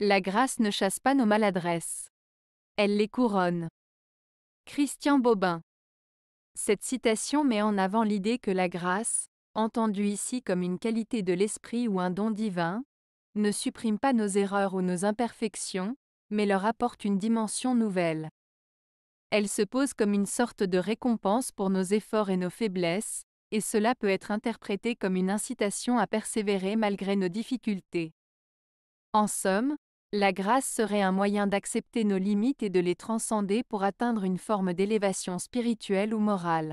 La grâce ne chasse pas nos maladresses. Elle les couronne. Christian Bobin. Cette citation met en avant l'idée que la grâce, entendue ici comme une qualité de l'esprit ou un don divin, ne supprime pas nos erreurs ou nos imperfections, mais leur apporte une dimension nouvelle. Elle se pose comme une sorte de récompense pour nos efforts et nos faiblesses, et cela peut être interprété comme une incitation à persévérer malgré nos difficultés. En somme, la grâce serait un moyen d'accepter nos limites et de les transcender pour atteindre une forme d'élévation spirituelle ou morale.